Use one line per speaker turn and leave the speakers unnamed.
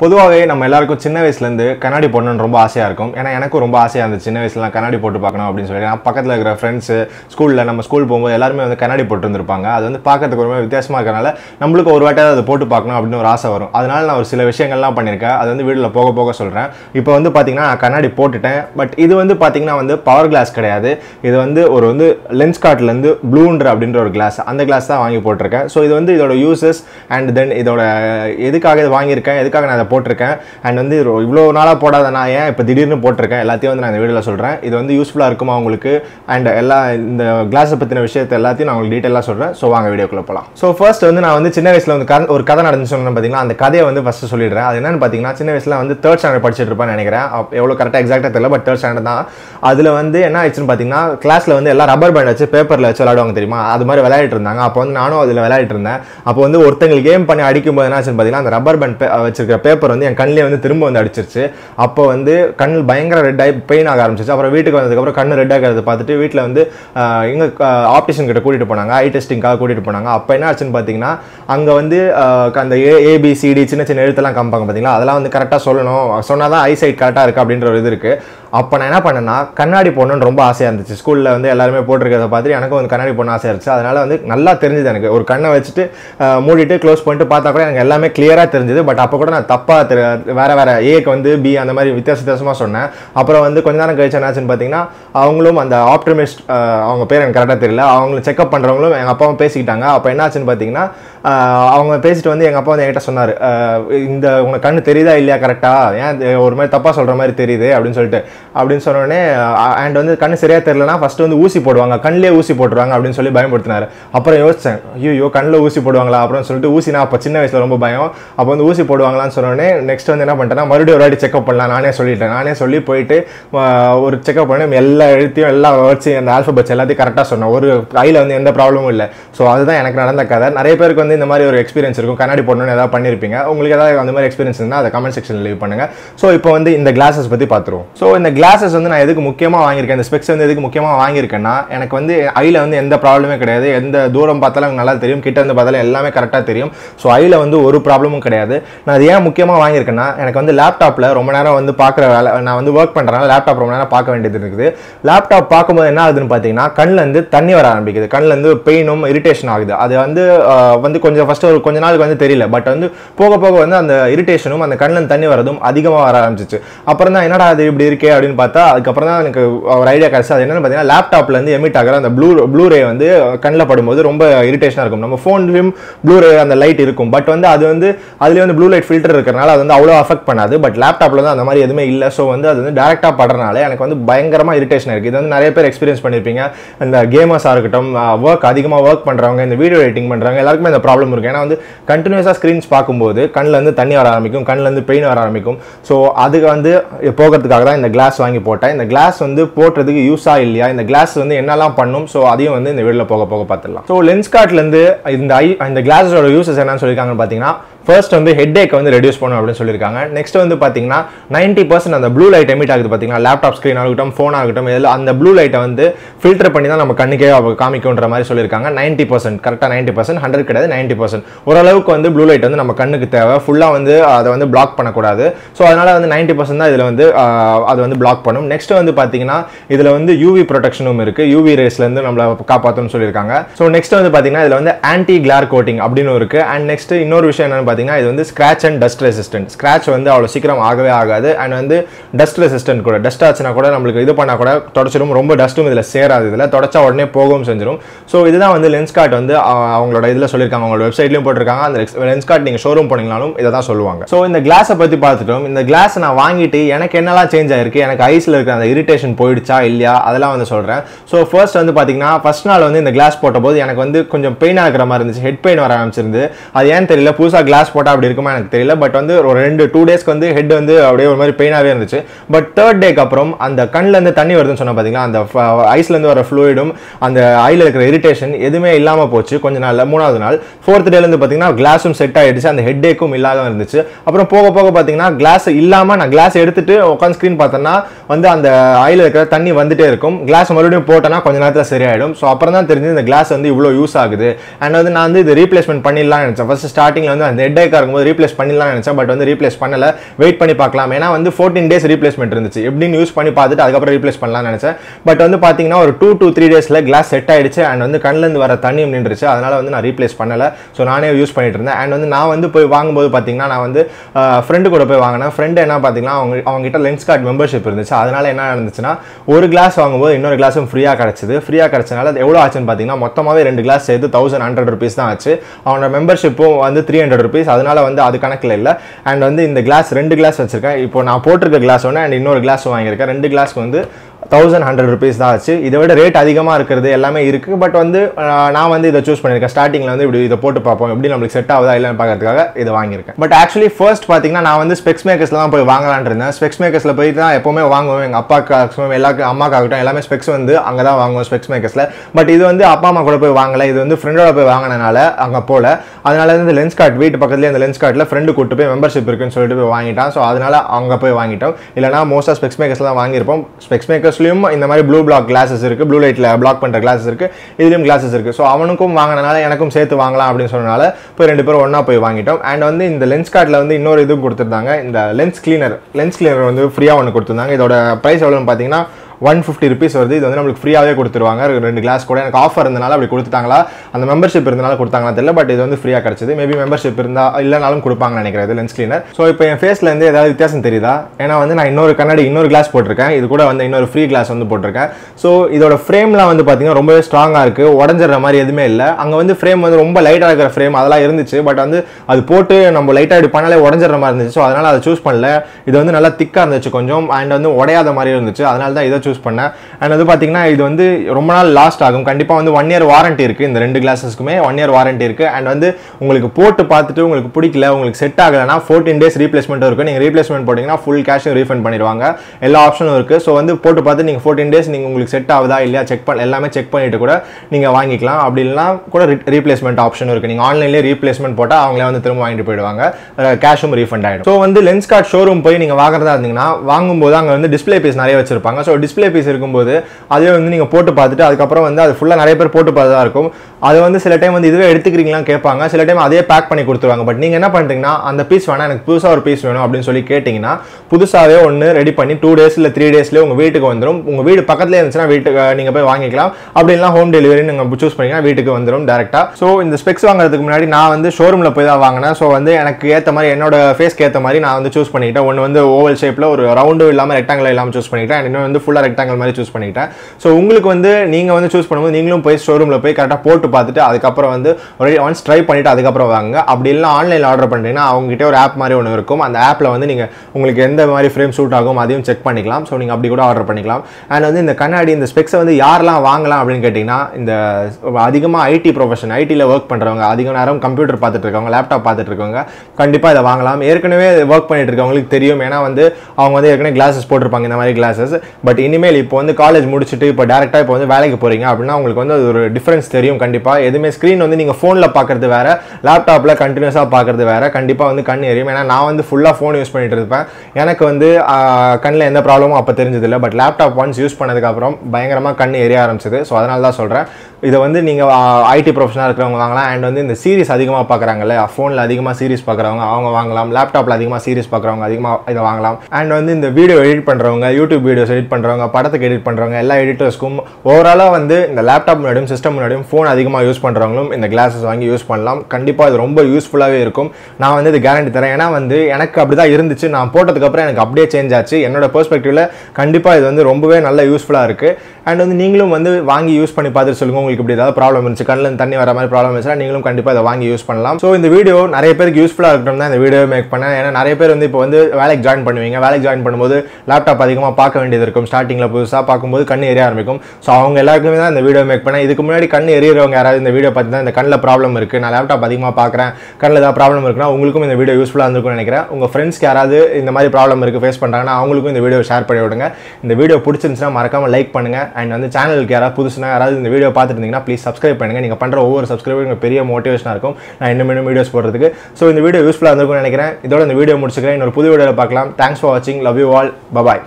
பொதுவாகவே நம்ம எல்லாருக்கும் சின்ன வயசுலேருந்து கண்ணாடி போடணும்னு ரொம்ப ஆசையாக இருக்கும் ஏன்னா எனக்கும் ரொம்ப ஆசையாக இருந்துச்சு சின்ன வயசுலாம் கண்ணாடி போட்டு பார்க்கணும் அப்படின்னு சொல்லி நான் பக்கத்தில் இருக்கிற ஃப்ரெண்ட்ஸு ஸ்கூலில் நம்ம ஸ்கூல் போகும்போது எல்லாருமே வந்து கண்ணாடி போட்டுருந்துருப்பாங்க அது வந்து பார்க்கறதுக்கு ரொம்ப வித்தியாசமாக இருக்கிறனால நம்மளுக்கு ஒரு வாட்டியாக அதை போட்டு பார்க்கணும் அப்படின்னு ஒரு ஆசை வரும் அதனால் நான் ஒரு சில விஷயங்கள்லாம் பண்ணியிருக்கேன் அது வந்து வீட்டில் போக போக சொல்கிறேன் இப்போ வந்து பார்த்திங்கன்னா நான் கண்ணாடி போட்டுட்டேன் பட் இது வந்து பார்த்திங்கன்னா வந்து பவர் கிளாஸ் கிடையாது இது வந்து ஒரு வந்து லென்ஸ் கார்ட்லேருந்து ப்ளூன்ற அப்படின்ற ஒரு கிளாஸ் அந்த கிளாஸ் தான் வாங்கி போட்டிருக்கேன் ஸோ இது வந்து இதோட யூசஸ் அண்ட் தென் இதோட எதுக்காக இது வாங்கியிருக்கேன் எதுக்காக நான் அதை போட்டிருக்கேன் அண்ட் வந்து இவ்வளோ நாளாக போடாத நான் ஏன் இப்போ திடீர்னு போட்டிருக்கேன் எல்லாத்தையும் வந்து நான் இந்த வீடியோவில் சொல்கிறேன் இது வந்து யூஸ்ஃபுல்லாக இருக்குமா உங்களுக்கு அண்ட் எல்லா இந்த கிளாஸை பற்றின விஷயத்தை எல்லாத்தையும் நான் உங்களுக்கு டீட்டெயிலாக சொல்கிறேன் ஸோ வாங்க வீடியோக்குள்ளே போகலாம் ஸோ ஃபர்ஸ்ட் வந்து நான் வந்து சின்ன வயசில் வந்து ஒரு கதை நடந்து சொன்னேன் பார்த்தீங்கன்னா அந்த கதையை வந்து ஃபஸ்ட்டு சொல்லிடுறேன் அது என்னென்னு பார்த்தீங்கன்னா சின்ன வயசில் வந்து தேர்ட் ஸ்டாண்டர்ட் படிச்சுட்டு நினைக்கிறேன் எவ்வளோ கரெக்டாக எக்ஸாக்டாக தெரியல பட் தேர்ட் ஸ்டாண்டர்ட் தான் அதில் வந்து என்ன ஆயிடுச்சுன்னு பார்த்தீங்கன்னா கிளாஸில் வந்து எல்லாம் ரப்பர் பேண்ட் வச்சு பேப்பரில் வச்சு விளாடுவாங்க தெரியுமா அது மாதிரி விளையாடிட்டு இருந்தாங்க அப்போ வந்து நானும் அதில் விளையாடிட்டு இருந்தேன் அப்போ வந்து ஒருத்தங்களுக்கு கேம் பண்ணி அடிக்கும் போது என்ன ஆச்சுன்னு பார்த்தீங்கன்னா அந்த ரப்பர் பேண்ட் வச்சிருக்கிற பேப்பர் பேப்பர் வந்து என் கண்ணிலே வந்து திரும்ப வந்து அடிச்சிருச்சு அப்போ வந்து கண் பயங்கர ரெட் ஆகி பெயின் ஆக ஆரம்பிச்சிச்சு அப்புறம் வீட்டுக்கு வந்ததுக்கப்புறம் கண் ரெட் ஆகிறது பார்த்துட்டு வீட்டில் வந்து எங்கள் ஆப்டிஷன் கிட்ட கூட்டிகிட்டு போனாங்க ஐ டெஸ்டிங்காக கூட்டிகிட்டு போனாங்க அப்போ என்ன ஆச்சுன்னு பார்த்தீங்கன்னா அங்கே வந்து அந்த ஏ ஏபிசிடி சின்ன சின்ன எழுத்தெல்லாம் காமிப்பாங்க பார்த்தீங்களா அதெல்லாம் வந்து கரெக்டாக சொல்லணும் சொன்னால் தான் ஐசைட் கரெக்டாக இருக்குது அப்படின்ற ஒரு இது இருக்குது அப்போ நான் என்ன பண்ணேன்னா கண்ணாடி போடணுன்னு ரொம்ப ஆசையாக இருந்துச்சு ஸ்கூலில் வந்து எல்லாருமே போட்டிருக்கிறத பார்த்துட்டு எனக்கு வந்து கண்ணாடி போடணும் ஆசையாக இருந்துச்சு அதனால் வந்து நல்லா தெரிஞ்சுது எனக்கு ஒரு கண்ணை வச்சுட்டு மூடிட்டு க்ளோஸ் பண்ணிட்டு பார்த்தா கூட எனக்கு எல்லாமே கிளியராக தெரிஞ்சுது பட் அப்போ கூட நான் தப்பாக தெரிய வேறு வேறு ஏக்கு வந்து பி அந்த மாதிரி வித்தியாச வித்தியாசமாக சொன்னேன் அப்புறம் வந்து கொஞ்ச நேரம் கழிச்சு என்னாச்சுன்னு பார்த்தீங்கன்னா அவங்களும் அந்த ஆப்டமிஸ்ட் அவங்க பேர் எனக்கு கரெக்டாக தெரியல அவங்களும் செக்அப் பண்ணுறவங்களும் எங்கள் அப்பாவும் பேசிக்கிட்டாங்க அப்போ என்னாச்சுன்னு பார்த்தீங்கன்னா அவங்க பேசிட்டு வந்து எங்கள் அப்பா வந்து என்கிட்ட சொன்னார் இந்த உங்களுக்கு கண்ணு தெரியுதா இல்லையா கரெக்டாக ஏன் ஒரு மாதிரி தப்பாக சொல்கிற மாதிரி தெரியுது அப்படின்னு சொல்லிட்டு அப்படின்னு சொன்னோடனே அண்ட் வந்து கண்ணு சரியாக தெரிலனா ஃபஸ்ட்டு வந்து ஊசி போடுவாங்க கண்ணிலே ஊசி போட்டுருவாங்க அப்படின்னு சொல்லி பயன்படுத்தினார் அப்புறம் யோசித்தேன் ஐயோ கண்ணில் ஊசி போடுவாங்களா அப்படின்னு சொல்லிட்டு ஊசி நான் அப்போ சின்ன வயசில் ரொம்ப பயம் அப்போ வந்து ஊசி போடுவாங்களான்னு சொன்னோடனே நெக்ஸ்ட் வந்து என்ன பண்ணிட்டேன்னா மறுபடியும் ஒரு வாட்டி செக்அப் பண்ணலாம் நானே சொல்லிட்டேன் நானே சொல்லி போயிட்டு ஒரு செக்அப் பண்ணி எல்லா எழுத்தையும் எல்லா வேர்ட்ஸையும் அந்த ஆல்ஃபபெட்ஸ் எல்லாத்தையும் கரெக்டாக சொன்னேன் ஒரு கையில் வந்து எந்த ப்ராப்ளமும் இல்லை ஸோ அதுதான் எனக்கு நடந்த கதை நிறைய பேருக்கு வந்து வந்து இந்த மாதிரி ஒரு எக்ஸ்பீரியன்ஸ் இருக்கும் கண்ணாடி போடணும்னு ஏதாவது பண்ணியிருப்பீங்க உங்களுக்கு ஏதாவது அந்த மாதிரி எக்ஸ்பீரியன்ஸ் இருந்தால் அதை கமெண்ட் செக்ஷனில் லீவ் பண்ணுங்கள் ஸோ இப்போ வந்து இந்த கிளாஸஸ் பற்றி பார்த்துருவோம் ஸோ இந்த கிளாஸஸ் வந்து நான் எதுக்கு முக்கியமாக வாங்கியிருக்கேன் இந்த ஸ்பெக்ஸ் வந்து எதுக்கு முக்கியமாக வாங்கியிருக்கேன்னா எனக்கு வந்து ஐயில் வந்து எந்த ப்ராப்ளமே கிடையாது எந்த தூரம் பார்த்தாலும் நல்லா தெரியும் கிட்ட இருந்து பார்த்தாலும் எல்லாமே கரெக்டாக தெரியும் ஸோ ஐயில் வந்து ஒரு ப்ராப்ளமும் கிடையாது நான் அது ஏன் முக்கியமாக வாங்கியிருக்கேன்னா எனக்கு வந்து லேப்டாப்பில் ரொம்ப நேரம் வந்து பார்க்குற வேலை நான் வந்து ஒர்க் பண்ணுறேன் லேப்டாப் ரொம்ப நேரம் பார்க்க வேண்டியது இருக்குது லேப்டாப் பார்க்கும்போது என்ன ஆகுதுன்னு பார்த்தீங்கன்னா கண்ணில் வந்து தண்ணி வர ஆரம்பிக்குது கண்ணில் வந்து பெயினும் இரிட்டேஷன் ஆகுது அது வந்து வந்து வந்து கொஞ்சம் ஃபஸ்ட்டு ஒரு கொஞ்ச நாளுக்கு வந்து தெரியல பட் வந்து போக போக வந்து அந்த இரிட்டேஷனும் அந்த கண்ணில் தண்ணி வரதும் அதிகமாக வர ஆரம்பிச்சிச்சு அப்புறம் தான் என்னடா அது இப்படி இருக்கே அப்படின்னு பார்த்தா அதுக்கப்புறம் தான் எனக்கு ஒரு ஐடியா கிடச்சி அது என்னென்னு பார்த்தீங்கன்னா லேப்டாப்லேருந்து எமிட் ஆகிற அந்த ப்ளூ ப்ளூரே வந்து கண்ணில் படும்போது ரொம்ப இரிட்டேஷனாக இருக்கும் நம்ம ஃபோன்லேயும் ப்ளூரே அந்த லைட் இருக்கும் பட் வந்து அது வந்து அதுலேயே வந்து ப்ளூ லைட் ஃபில்டர் இருக்கிறனால அது வந்து அவ்வளோ அஃபெக்ட் பண்ணாது பட் லேப்டாப்பில் தான் அந்த மாதிரி எதுவுமே இல்லை ஸோ வந்து அது வந்து டேரெக்டாக படுறனால எனக்கு வந்து பயங்கரமாக இரிட்டேஷன் இருக்குது இது வந்து நிறைய பேர் எக்ஸ்பீரியன்ஸ் பண்ணியிருப்பீங்க இந்த கேமர்ஸாக இருக்கட்டும் ஒர்க் அதிகமாக ஒர்க் பண்ணுறவங்க இந்த வீடியோ எடிட்டிங் பண்ணுறவங்க எல்லாருக்குமே இந்த ப்ராப்ளம் இருக்கும் ஏன்னா வந்து கண்டினியூஸாக ஸ்க்ரீன்ஸ் பார்க்கும்போது கண்ணிலேருந்து தண்ணி வர ஆரம்பிக்கும் கண்ணிலேருந்து பெயின் வர ஆரம்பிக்கும் ஸோ அதுக்கு வந்து போகிறதுக்காக தான் இந்த கிளாஸ் வாங்கி போட்டேன் இந்த கிளாஸ் வந்து போடுறதுக்கு யூஸாக இல்லையா இந்த கிளாஸ் வந்து என்னெல்லாம் பண்ணும் ஸோ அதையும் வந்து இந்த வீடியோவில் போக போக பார்த்துடலாம் ஸோ லென்ஸ் கார்ட்லேருந்து இந்த ஐ இந்த கிளாஸோட யூசஸ் என்னன்னு சொல்லியிருக்காங்கன்னு பார்த்தீங்கன்னா ஃபர்ஸ்ட் வந்து ஹெட் ஏக் வந்து ரெடியூஸ் பண்ணும் அப்படின்னு சொல்லியிருக்காங்க நெக்ஸ்ட் வந்து பார்த்தீங்கன்னா நைன்ட்டி பர்சன்ட் அந்த ப்ளூ லைட் எமிட் ஆகுது பார்த்தீங்கன்னா லேப்டாப் ஸ்க்ரீன் ஆகட்டும் ஃபோன் ஆகட்டும் இதில் அந்த ப்ளூ லைட்டை வந்து ஃபில்டர் பண்ணி தான் நம்ம கண்ணுக்கே காமிக்கும்ன்ற மாதிரி சொல்லியிருக்காங்க நைன்ட்டி பர்சன்ட் கரெக்டாக நைன்ட்டி பர்சன்ட் ஹண்ட்ரட் கிடையாது நைன்ட்டி பர்சன்ட் ஓரளவுக்கு வந்து ப்ளூ லைட் வந்து நம்ம கண்ணுக்கு தேவை ஃபுல்லாக வந்து அதை வந்து பிளாக் பண்ணக்கூடாது ஸோ அதனால் வந்து நைன்ட்டி பர்சன்ட் தான் இதில் வந்து அதை வந்து பிளாக் பண்ணும் நெக்ஸ்ட் வந்து பார்த்தீங்கன்னா இதில் வந்து யூவி ப்ரொடெக்ஷனும் இருக்குது யூவி ரேஸ்லேருந்து நம்மளை காப்பாற்றணும்னு சொல்லியிருக்காங்க ஸோ நெக்ஸ்ட் வந்து பார்த்தீங்கன்னா இதில் வந்து ஆன்டி கிளார் கோட்டிங் அப்படின்னு இருக்குது அண்ட் நெக்ஸ்ட் இன்னொரு விஷயம் என்னென்னு பார்த்தீங்கன்னா இது வந்து scratch and dust resistant scratch வந்து அவ்வளோ சீக்கிரம் ஆகவே ஆகாது அண்ட் வந்து டஸ்ட் ரெசிஸ்டன்ட் கூட டஸ்ட் ஆச்சுன்னா கூட நம்மளுக்கு இது பண்ணால் கூட தொடச்சிடும் ரொம்ப டஸ்ட்டும் இதில் சேராது இதில் தொடச்சா உடனே போகவும் செஞ்சிடும் ஸோ இதுதான் வந்து லென்ஸ்கார்ட் வந்து அவங்களோட இதில் சொல்லியிருக்காங்க அவங்களோட வெப்சைட்லையும் போட்டிருக்காங்க அந்த லென்ஸ் கார்ட் நீங்கள் ஷோரூம் போனீங்கனாலும் இதை தான் சொல்லுவாங்க ஸோ இந்த கிளாஸை பற்றி பார்த்துட்டோம் இந்த கிளாஸ் நான் வாங்கிட்டு எனக்கு என்னெல்லாம் சேஞ்ச் ஆயிருக்கு எனக்கு ஐஸில் இருக்கிற அந்த இரிட்டேஷன் போயிடுச்சா இல்லையா அதெல்லாம் வந்து சொல்கிறேன் ஸோ ஃபர்ஸ்ட் வந்து பார்த்தீங்கன்னா ஃபஸ்ட் நாள் வந்து இந்த கிளாஸ் போட்டபோது எனக்கு வந்து கொஞ்சம் பெயினாக இருக்கிற மாதிரி இருந்துச்சு ஹெட் பெயின் வர ஆரம்பிச்சிருந்து அது ஏன்னு தெரியல புதுசாக கிளாஸ் கிளாஸ் போட்டால் அப்படி இருக்குமா எனக்கு தெரியல பட் வந்து ஒரு ரெண்டு டூ டேஸ்க்கு வந்து ஹெட் வந்து அப்படியே ஒரு மாதிரி பெயினாகவே இருந்துச்சு பட் தேர்ட் டேக்கு அப்புறம் அந்த கண்ணிலேருந்து தண்ணி வருதுன்னு சொன்னால் பார்த்தீங்கன்னா அந்த ஐஸ்லேருந்து வர ஃப்ளூயிடும் அந்த ஐயில் இருக்கிற இரிட்டேஷன் எதுவுமே இல்லாமல் போச்சு கொஞ்ச நாளில் மூணாவது நாள் ஃபோர்த் டேலேருந்து பார்த்தீங்கன்னா கிளாஸும் செட் ஆகிடுச்சு அந்த ஹெட் ஏக்கும் இல்லாத இருந்துச்சு அப்புறம் போக போக பார்த்தீங்கன்னா கிளாஸ் இல்லாமல் நான் கிளாஸ் எடுத்துட்டு உட்காந்து ஸ்க்ரீன் பார்த்தேன்னா வந்து அந்த ஆயில் இருக்கிற தண்ணி வந்துட்டே இருக்கும் கிளாஸ் மறுபடியும் போட்டேன்னா கொஞ்ச நேரத்தில் சரியாயிடும் ஸோ அப்புறம் தான் தெரிஞ்சு இந்த கிளாஸ் வந்து இவ்வளோ யூஸ் ஆகுது அண்ட் வந்து நான் வந்து இது ரீப்ளேஸ்மெண்ட் பண்ணிடலாம் நினச்சேன் ஃபர்ஸ்ட் ஸ்டார்டிங்கில் வந்து அந்த ஹெட் ஏக்காக இருக்கும்போது ரீப்ளேஸ் பண்ணிடலாம் நினச்சேன் பட் வந்து ரீப்ளேஸ் பண்ணலை வெயிட் பண்ணி பார்க்கலாம் ஏன்னா வந்து ஃபோர்டீன் டேஸ் ரீப்ளேஸ்மெண்ட் இருந்துச்சு எப்படின்னு யூஸ் பண்ணி பார்த்துட்டு அதுக்கப்புறம் ரீப்ளேஸ் பண்ணலாம் நினச்சேன் பட் வந்து பார்த்தீங்கன்னா ஒரு டூ டூ த்ரீ டேஸில் கிளாஸ் செட் ஆயிடுச்சு அண்ட் வந்து கண்ணிலேருந்து வர தண்ணியும் நின்றுச்சு அதனால் வந்து நான் ரீப்ளேஸ் பண்ணலை ஸோ நானே யூஸ் பண்ணிட்டு இருந்தேன் அண்ட் வந்து நான் வந்து போய் வாங்கும்போது பார்த்தீங்கன்னா நான் வந்து ஃப்ரெண்டு கூட போய் வாங்கினேன் ஃப்ரெண்டு என்ன பார்த்தீங்கன்னா அவங்க அவங்ககிட்ட லென்ஸ் கார்டு மெம்பர்ஷிப் இருந்துச்சு அதனால் என்ன நடந்துச்சுன்னா ஒரு கிளாஸ் வாங்கும்போது இன்னொரு கிளாஸும் ஃப்ரீயாக கிடச்சிது ஃப்ரீயாக கிடச்சனால அது எவ்வளோ ஆச்சுன்னு பார்த்தீங்கன்னா மொத்தமாகவே ரெண்டு கிளாஸ் சேர்த்து தௌசண்ட் ஹண்ட்ரட் ருபீஸ் தான் ஆச்சு அவனோட மெம்பர்ஷிப்பும் வந்து த்ரீ ஹண்ட்ரட் பீஸ் அதனால வந்து அது கணக்கில் இல்லை அண்ட் வந்து இந்த கிளாஸ் ரெண்டு கிளாஸ் வச்சுருக்கேன் இப்போ நான் போட்டிருக்க கிளாஸ் ஒன்று அண்ட் இன்னொரு கிளாஸ் வாங்கியிருக்கேன் ரெண்டு கிளாஸ்க்கு வந்து தௌசண்ட் ஹண்ட்ரட் ருபீஸ் தான் ஆச்சு இதை விட ரேட் அதிகமாக இருக்கிறது எல்லாமே இருக்குது பட் வந்து நான் வந்து இதை சூஸ் பண்ணியிருக்கேன் ஸ்டார்டிங்கில் வந்து இப்படி இதை போட்டு பார்ப்போம் எப்படி நம்மளுக்கு செட் ஆகுதா இல்லைன்னு பார்க்கறதுக்காக இதை வாங்கியிருக்கேன் பட் ஆக்சுவலி ஃபர்ஸ்ட் பார்த்தீங்கன்னா நான் வந்து ஸ்பெக்ஸ் மேக்கர்ஸ்லாம் தான் போய் வாங்கலான் இருந்தேன் ஸ்பெக்ஸ் மேக்கர்ஸில் போய் தான் எப்போவுமே வாங்குவோம் எங்கள் அப்பாக்காகட்டும் எல்லாருக்கும் அம்மாக்காகட்டும் எல்லாமே ஸ்பெக்ஸ் வந்து அங்கே தான் வாங்குவோம் ஸ்பெக்ஸ் மேக்கர்ஸில் பட் இது வந்து அப்பா அம்மா கூட போய் வாங்கலை இது வந்து ஃப்ரெண்டோட போய் வாங்கினால அங்கே போல அதனால வந்து லென்ஸ் கார்ட் வீட்டு பக்கத்துலேயே அந்த லென்ஸ் கார்ட்டில் ஃப்ரெண்டு கூட்டு போய் மெம்பர்ஷிப் இருக்குன்னு சொல்லிட்டு போய் வாங்கிட்டான் ஸோ அதனால அங்கே போய் வாங்கிட்டோம் இல்லைனா மோஸ்ட்டாக ஸ்பெக்ஸ் மேக்கர்ஸ்லாம் வாங்கியிருப்போம் ஸ்பெக்ஸ் மேக்கர்ஸ் கிளாஸஸ்லையும் இந்த மாதிரி ப்ளூ பிளாக் கிளாஸஸ் இருக்குது ப்ளூ லைட்டில் பிளாக் பண்ணுற கிளாஸஸ் இருக்குது இதுலேயும் கிளாஸஸ் இருக்குது ஸோ அவனுக்கும் வாங்கினால எனக்கும் சேர்த்து வாங்கலாம் அப்படின்னு சொன்னனால போய் ரெண்டு பேரும் ஒன்றா போய் வாங்கிட்டோம் அண்ட் வந்து இந்த லென்ஸ் கார்டில் வந்து இன்னொரு இதுவும் கொடுத்துருந்தாங்க இந்த லென்ஸ் கிளீனர் லென்ஸ் கிளீனர் வந்து ஃப்ரீயாக ஒன்று கொடுத்துருந்தாங்க இதோட ப்ரைஸ் எவ்வளோன்னு பார்த்தீங்கன்னா ஒன் ஃபிஃப்டி ருபீஸ் வருது இது வந்து நம்மளுக்கு ஃப்ரீயாகவே கொடுத்துருவாங்க ரெண்டு கிளாஸ் கூட எனக்கு ஆஃபர் இருந்தனால அப்படி கொடுத்துட்டாங்களா அந்த மெம்பர்ஷிப் இருந்தனால கொடுத்தாங்களா தெரியல பட் இது வந்து ஃப்ரீயாக கிடச்சிது மேபி மெம்பர்ஷிப் இருந்தால் இல்லைனாலும் கொடுப்பாங்கன்னு நினைக்கிறேன் லென்ஸ் கிளீனர் ஸோ இப்போ என் ஃபேஸ்லேருந்து ஏதாவது வித்தியாசம் தெரியுதா ஏன்னா வந்து நான் இன்னொரு கண்ணாடி இன்னொரு கிளாஸ் போட்டிருக்கேன் இது கூட வந்து இன்னொரு ஃப்ரீ கிளாஸ் வந்து போட்டிருக்கேன் ஸோ இதோட ஃப்ரேம்லாம் வந்து பார்த்தீங்கன்னா ரொம்பவே ஸ்ட்ராங்காக இருக்குது உடஞ்சிற மாதிரி எதுவுமே இல்லை அங்கே வந்து ஃப்ரேம் வந்து ரொம்ப லைட்டாக இருக்கிற ஃப்ரேம் அதெல்லாம் இருந்துச்சு பட் வந்து அது போட்டு நம்ம லைட்டாக இப்படி பண்ணாலே உடஞ்சிற மாதிரி இருந்துச்சு ஸோ அதனால் அதை சூஸ் பண்ணல இது வந்து நல்லா திக்காக இருந்துச்சு கொஞ்சம் அண்ட் வந்து உடையாத மாதிரி இருந்துச்சு அதனால தான் இதை சூஸ் பண்ணேன் அண்ட் அது பார்த்தீங்கன்னா இது வந்து ரொம்ப நாள் லாஸ்ட் ஆகும் கண்டிப்பாக வந்து ஒன் இயர் வாரண்ட்டி இருக்குது இந்த ரெண்டு கிளாஸஸ்க்குமே ஒன் இயர் வாரண்ட்டி இருக்குது அண்ட் வந்து உங்களுக்கு போட்டு பார்த்துட்டு உங்களுக்கு பிடிக்கல உங்களுக்கு செட் ஆகலைன்னா ஃபோர்டீன் டேஸ் ரீப்ளேஸ்மெண்ட் இருக்கும் நீங்கள் ரீப்ளேஸ்மெண்ட் போட்டிங்கன்னா ஃபுல் கேஷும் ரீஃபண்ட் பண்ணிடுவாங்க எல்லா ஆப்ஷனும் இருக்குது ஸோ வந்து போட்டு பார்த்து நீங்கள் ஃபோர்டீன் டேஸ் நீங்கள் உங்களுக்கு செட் ஆகுதா இல்லையா செக் பண்ண எல்லாமே செக் பண்ணிட்டு கூட நீங்கள் வாங்கிக்கலாம் அப்படி இல்லைனா கூட ரீப்ளேஸ்மெண்ட் ஆப்ஷன் இருக்குது நீங்கள் ஆன்லைன்லேயே ரீப்ளேஸ்மெண்ட் போட்டால் அவங்களே வந்து திரும்ப வாங்கிட்டு போயிடுவாங்க கேஷும் ரீஃபண்ட் ஆகிடும் ஸோ வந்து லென்ஸ் கார்ட் ஷோரூம் போய் நீங்கள் வாங்குறதா இருந்தீங்கன்னா வாங்கும்போது அங்கே வந்து டிஸ்பிளே பேஸ் நிறைய வச்சிருப்பாங்க ஸோ டிஸ்பிளே டிஸ்பிளே பீஸ் இருக்கும்போது அதே வந்து நீங்கள் போட்டு பார்த்துட்டு அதுக்கப்புறம் வந்து அது ஃபுல்லாக நிறைய பேர் போட்டு பார்த்து தான் இருக்கும் அதை வந்து சில டைம் வந்து இதுவே எடுத்துக்கிறீங்களா கேட்பாங்க சில டைம் அதே பேக் பண்ணி கொடுத்துருவாங்க பட் நீங்கள் என்ன பண்ணுறீங்கன்னா அந்த பீஸ் வேணால் எனக்கு புதுசாக ஒரு பீஸ் வேணும் அப்படின்னு சொல்லி கேட்டிங்கன்னா புதுசாகவே ஒன்று ரெடி பண்ணி டூ டேஸ் இல்லை த்ரீ டேஸ்லேயே உங்கள் வீட்டுக்கு வந்துடும் உங்கள் வீடு பக்கத்துலேயே இருந்துச்சுன்னா வீட்டுக்கு நீங்கள் போய் வாங்கிக்கலாம் அப்படின்லாம் ஹோம் டெலிவரி நீங்கள் சூஸ் பண்ணிங்கன்னா வீட்டுக்கு வந்துடும் டேரெக்டாக ஸோ இந்த ஸ்பெக்ஸ் வாங்குறதுக்கு முன்னாடி நான் வந்து ஷோரூமில் போய் தான் வாங்கினேன் ஸோ வந்து எனக்கு ஏற்ற மாதிரி என்னோட ஃபேஸ்க்கு ஏற்ற மாதிரி நான் வந்து சூஸ் பண்ணிக்கிட்டேன் ஒன்று வந்து ஓவல் ஷேப்பில் ஒரு ரவுண்டும் இல்லாமல் ரெக்டாங்கில் இல்லாமல் சூஸ் பண்ணிக்கிட்டேன் இன்னும் வந்து ஃபுல்லாக ரெக்டாங்கல் மாதிரி சூஸ் பண்ணிக்கிட்டேன் ஸோ உங்களுக்கு வந்து நீங்கள் வந்து சூஸ் பண்ணும்போது நீங்களும் போய் ஷோரூமில் போய் கரெக்டாக போட்டு பார்த்துட்டு அதுக்கப்புறம் வந்து ஒரு ஒன்ஸ் ட்ரை பண்ணிவிட்டு அதுக்கப்புறம் வாங்க அப்படி இல்லை ஆன்லைனில் ஆர்டர் பண்ணுறீங்கன்னா அவங்ககிட்ட ஒரு ஆப் மாதிரி ஒன்று இருக்கும் அந்த ஆப்பில் வந்து நீங்கள் உங்களுக்கு எந்த மாதிரி ஃப்ரேம் சூட் ஆகும் அதையும் செக் பண்ணிக்கலாம் ஸோ நீங்கள் அப்படி கூட ஆர்டர் பண்ணிக்கலாம் அண்ட் வந்து இந்த கண்ணாடி இந்த ஸ்பெக்ஸை வந்து யாரெல்லாம் வாங்கலாம் அப்படின்னு கேட்டிங்கன்னா இந்த அதிகமாக ஐடி ப்ரொஃபஷன் ஐடியில் ஒர்க் பண்ணுறவங்க அதிக நேரம் கம்ப்யூட்டர் பார்த்துட்டு இருக்கவங்க லேப்டாப் பார்த்துட்டு இருக்கவங்க கண்டிப்பாக இதை வாங்கலாம் ஏற்கனவே ஒர்க் பண்ணிட்டு இருக்கவங்களுக்கு தெரியும் ஏன்னா வந்து அவங்க வந்து ஏற்கனவே கிளாஸஸ் போட்டிருப்பாங்க இந்த மாதிரி கிளாஸஸ் பட் இனி இனிமேல் இப்போ வந்து காலேஜ் முடிச்சுட்டு இப்போ டேரெக்டாக இப்போ வந்து வேலைக்கு போகிறீங்க அப்படின்னா உங்களுக்கு வந்து அது ஒரு டிஃப்ரென்ஸ் தெரியும் கண்டிப்பாக எதுவுமே ஸ்க்ரீன் வந்து நீங்கள் ஃபோனில் பார்க்குறது வேறு லேப்டாப்பில் கண்டினியூஸாக பார்க்குறது வேறு கண்டிப்பாக வந்து கண் எரியும் ஏன்னா நான் வந்து ஃபுல்லாக ஃபோன் யூஸ் பண்ணிட்டு இருப்பேன் எனக்கு வந்து கண்ணில் எந்த ப்ராப்ளமும் அப்போ தெரிஞ்சதில்லை பட் லேப்டாப் ஒன்ஸ் யூஸ் பண்ணதுக்கப்புறம் பயங்கரமாக கண் எரிய ஆரம்பிச்சது ஸோ அதனால தான் சொல்கிறேன் இதை வந்து நீங்கள் ஐடி ப்ரொஃபஷனாக இருக்கிறவங்க வாங்கலாம் அண்ட் வந்து இந்த சீரிஸ் அதிகமாக பார்க்குறாங்கல்ல ஃபோனில் அதிகமாக சீரிஸ் பார்க்குறவங்க அவங்க வாங்கலாம் லேப்டாப்பில் அதிகமாக சீரிஸ் பார்க்குறவங்க அதிகமாக இதை வாங்கலாம் அண்ட் வந்து இந்த வீடியோ எடிட் பண்ணுறவங்க யூடியூப் வீடியோஸ் எடிட் பண்ணுறவங்க படத்துக்கு எடிட் பண்ணுறவங்க எல்லா எடிட்டர்ஸ்க்கும் ஓவராலாக வந்து இந்த லேப்டாப் முன்னாடியும் சிஸ்டம் முன்னாடியும் ஃபோன் அதிகமாக யூஸ் பண்ணுறவங்களும் இந்த கிளாஸஸ் வாங்கி யூஸ் பண்ணலாம் கண்டிப்பாக இது ரொம்ப யூஸ்ஃபுல்லாகவே இருக்கும் நான் வந்து இது கேரண்டி தரேன் ஏன்னா வந்து எனக்கு அப்படி தான் இருந்துச்சு நான் போட்டதுக்கப்புறம் எனக்கு அப்படியே சேஞ்ச் ஆச்சு என்னோட பெர்ஸ்பெக்டிவில் கண்டிப்பாக இது வந்து ரொம்பவே நல்ல யூஸ்ஃபுல்லாக இருக்குது அண்ட் வந்து நீங்களும் வந்து வாங்கி யூஸ் பண்ணி பார்த்துட்டு சொல்லுங்கள் உங்களுக்கு இப்படி ஏதாவது ப்ராப்ளம் இருந்துச்சு கண்ணில் தண்ணி வர மாதிரி ப்ராப்ளம் இருந்துச்சுன்னா நீங்களும் கண்டிப்பாக இதை வாங்கி யூஸ் பண்ணலாம் ஸோ இந்த வீடியோ நிறைய பேருக்கு யூஸ்ஃபுல்லாக இருக்கணும் தான் இந்த வீடியோ மேக் பண்ணேன் ஏன்னா நிறைய பேர் வந்து இப்போ வந்து வேலைக்கு ஜாயின் பண்ணுவீங்க வேலைக்கு ஜாயின் பண்ணும்போது லேப்டாப் அதிகமாக பார்க்க வேண்டியது இருக்கும் ஸ்டார்ட் ஸ்டார்டிங்கில் புதுசாக பார்க்கும்போது கண் எரிய ஆரம்பிக்கும் ஸோ அவங்க எல்லாருக்குமே தான் இந்த வீடியோ மேக் பண்ணேன் இதுக்கு முன்னாடி கண் எரியறவங்க யாராவது இந்த வீடியோ பார்த்து தான் இந்த கண்ணில் ப்ராப்ளம் இருக்குது நான் லேப்டாப் அதிகமாக பார்க்குறேன் கண்ணில் ஏதாவது ப்ராப்ளம் இருக்குன்னா உங்களுக்கும் இந்த வீடியோ யூஸ்ஃபுல்லாக இருந்திருக்கும்னு நினைக்கிறேன் உங்கள் ஃப்ரெண்ட்ஸ்க்கு யாராவது இந்த மாதிரி ப்ராப்ளம் இருக்குது ஃபேஸ் பண்ணுறாங்கன்னா அவங்களுக்கும் இந்த வீடியோ ஷேர் பண்ணி விடுங்க இந்த வீடியோ பிடிச்சிருந்துச்சுன்னா மறக்காமல் லைக் பண்ணுங்கள் அண்ட் வந்து சேனலுக்கு யாராவது புதுசுனா யாராவது இந்த வீடியோ பார்த்துருந்தீங்கன்னா ப்ளீஸ் சப்ஸ்கிரைப் பண்ணுங்கள் நீங்கள் பண்ணுற ஒவ்வொரு சப்ஸ்கிரைபருக்கு பெரிய மோட்டிவேஷனாக இருக்கும் நான் இன்னும் இன்னும் வீடியோஸ் போடுறதுக்கு ஸோ இந்த வீடியோ யூஸ்ஃபுல்லாக இருந்திருக்கும்னு நினைக்கிறேன் இதோட இந்த வீடியோ முடிச்சுக்கிறேன் இன்னொரு புது வீடியோவில் பார்க்கலாம் தேங்க்ஸ் ஃபார் வாட்சிங் லவ் யூ ஆல் பபாய்